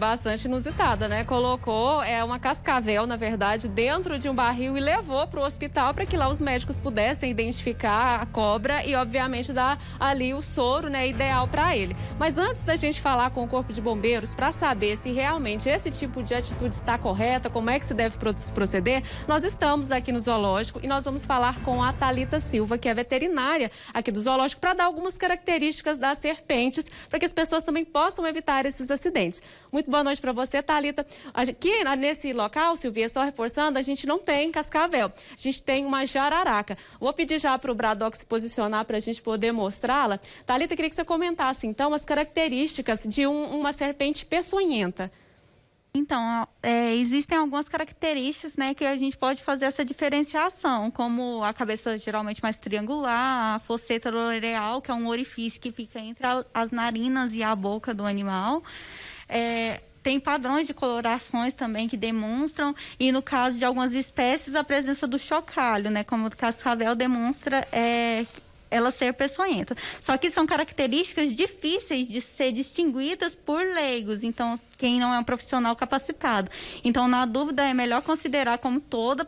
bastante inusitada, né? Colocou é uma cascavel, na verdade, dentro de um barril e levou para o hospital para que lá os médicos pudessem identificar a cobra e, obviamente, dar ali o soro, né, ideal para ele. Mas antes da gente falar com o corpo de bombeiros para saber se realmente esse tipo de atitude está correta, como é que se deve proceder, nós estamos aqui no zoológico e nós vamos falar com a Talita Silva, que é veterinária aqui do zoológico, para dar algumas características das serpentes para que as pessoas também possam evitar esses acidentes. Muito Boa noite para você, Thalita. Aqui nesse local, Silvia, só reforçando, a gente não tem cascavel. A gente tem uma jararaca. Vou pedir já para o Bradox se posicionar para a gente poder mostrá-la. Thalita, queria que você comentasse, então, as características de um, uma serpente peçonhenta. Então, é, existem algumas características né, que a gente pode fazer essa diferenciação, como a cabeça geralmente mais triangular, a foceta loreal, que é um orifício que fica entre a, as narinas e a boca do animal. É, tem padrões de colorações também que demonstram, e no caso de algumas espécies, a presença do chocalho, né? Como o cascavel demonstra é, ela ser peçonhenta. Só que são características difíceis de ser distinguidas por leigos, então quem não é um profissional capacitado. Então, na dúvida, é melhor considerar como toda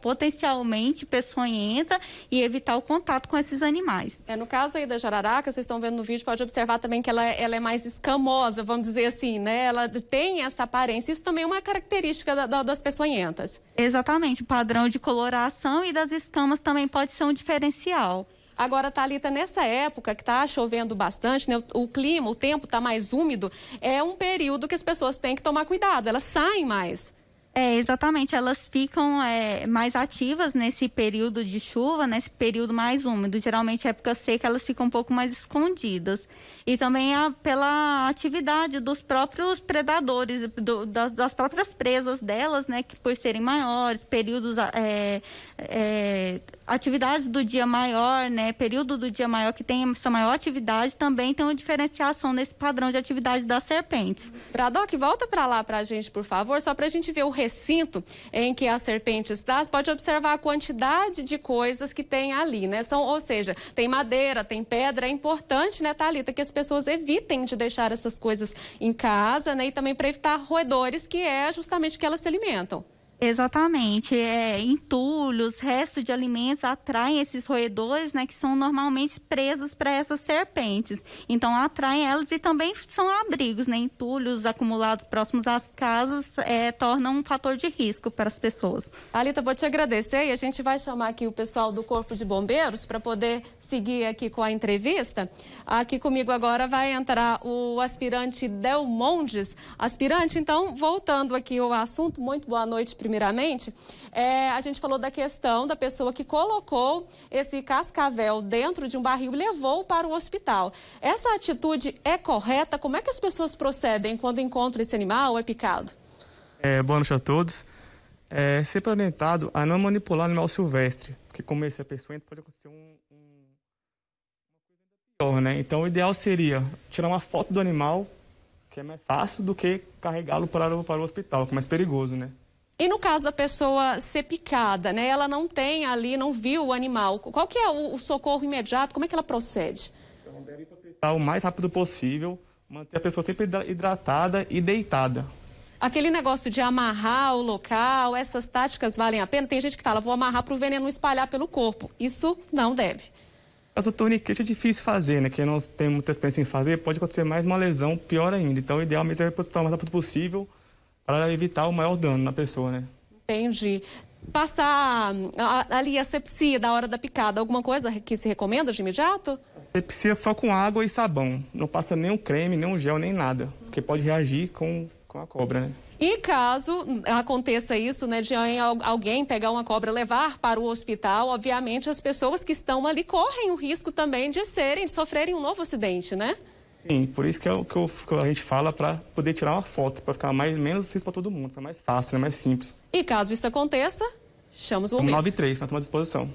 potencialmente peçonhenta e evitar o contato com esses animais. É, no caso aí da jararaca, vocês estão vendo no vídeo, pode observar também que ela, ela é mais escamosa, vamos dizer assim, né? Ela tem essa aparência. Isso também é uma característica da, da, das peçonhentas. Exatamente. O padrão de coloração e das escamas também pode ser um diferencial. Agora, Thalita, nessa época que está chovendo bastante, né, o, o clima, o tempo está mais úmido, é um período que as pessoas têm que tomar cuidado, elas saem mais. É, exatamente. Elas ficam é, mais ativas nesse período de chuva, nesse período mais úmido. Geralmente, é época seca, elas ficam um pouco mais escondidas. E também a, pela atividade dos próprios predadores, do, das, das, próprias presas delas, né? Que por serem maiores, períodos. É, é, atividades do dia maior, né? Período do dia maior que tem essa maior atividade também tem uma diferenciação nesse padrão de atividade das serpentes. Bradock, volta para lá para a gente, por favor, só para a gente ver o recinto em que a serpente está, pode observar a quantidade de coisas que tem ali, né? São, ou seja, tem madeira, tem pedra. É importante, né, Thalita, que as pessoas evitem de deixar essas coisas em casa, né? E também para evitar roedores, que é justamente o que elas se alimentam. Exatamente. É, entulhos, restos de alimentos atraem esses roedores, né, que são normalmente presos para essas serpentes. Então, atraem elas e também são abrigos, né? Entulhos acumulados próximos às casas é, tornam um fator de risco para as pessoas. Alita, vou te agradecer e a gente vai chamar aqui o pessoal do Corpo de Bombeiros para poder seguir aqui com a entrevista. Aqui comigo agora vai entrar o aspirante Del Mondes. Aspirante, então, voltando aqui ao assunto, muito boa noite, primeiramente, é, a gente falou da questão da pessoa que colocou esse cascavel dentro de um barril e levou para o hospital. Essa atitude é correta? Como é que as pessoas procedem quando encontram esse animal ou é picado? É, boa noite a todos. É sempre orientado a não manipular animal silvestre, porque como esse é entra pode acontecer um, né? Então o ideal seria tirar uma foto do animal, que é mais fácil do que carregá-lo para, para o hospital, que é mais perigoso, né? E no caso da pessoa ser picada, né? Ela não tem ali, não viu o animal. Qual que é o, socorro imediato? Como é que ela procede? Então deve ir o mais rápido possível, manter a pessoa sempre hidratada e deitada. Aquele negócio de amarrar o local, essas táticas valem a pena? Tem gente que fala, vou amarrar para o veneno espalhar pelo corpo. Isso não deve. Mas o torniquete é difícil fazer, né? Quem não tem muita experiência em fazer, pode acontecer mais uma lesão pior ainda. Então, o ideal mesmo é ir para o mais rápido possível, para evitar o maior dano na pessoa, né? Entendi. Passar ah, ali a sepsia da hora da picada, alguma coisa que se recomenda de imediato? Sepsia só com água e sabão. Não passa nem um creme, nem um gel, nem nada. Porque pode reagir com, com a cobra, né? E caso aconteça isso, né, de alguém pegar uma cobra, levar para o hospital, obviamente as pessoas que estão ali correm o risco também de serem, de sofrerem um novo acidente, né? Sim, por isso que é o que, eu, que a gente fala para poder tirar uma foto, para ficar mais menos simples para todo mundo, para mais fácil, né, mais simples. E caso isso aconteça, chama os bombeiros. 93, nós estamos à disposição.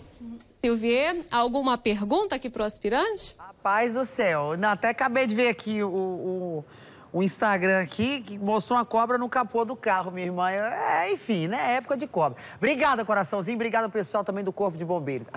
Silvier, alguma pergunta aqui para o aspirante? Rapaz do céu, Não, até acabei de ver aqui o, o, o, Instagram aqui, que mostrou uma cobra no capô do carro, minha irmã. É, enfim, né? Época de cobra. Obrigada, coraçãozinho. Obrigada, pessoal também do Corpo de Bombeiros.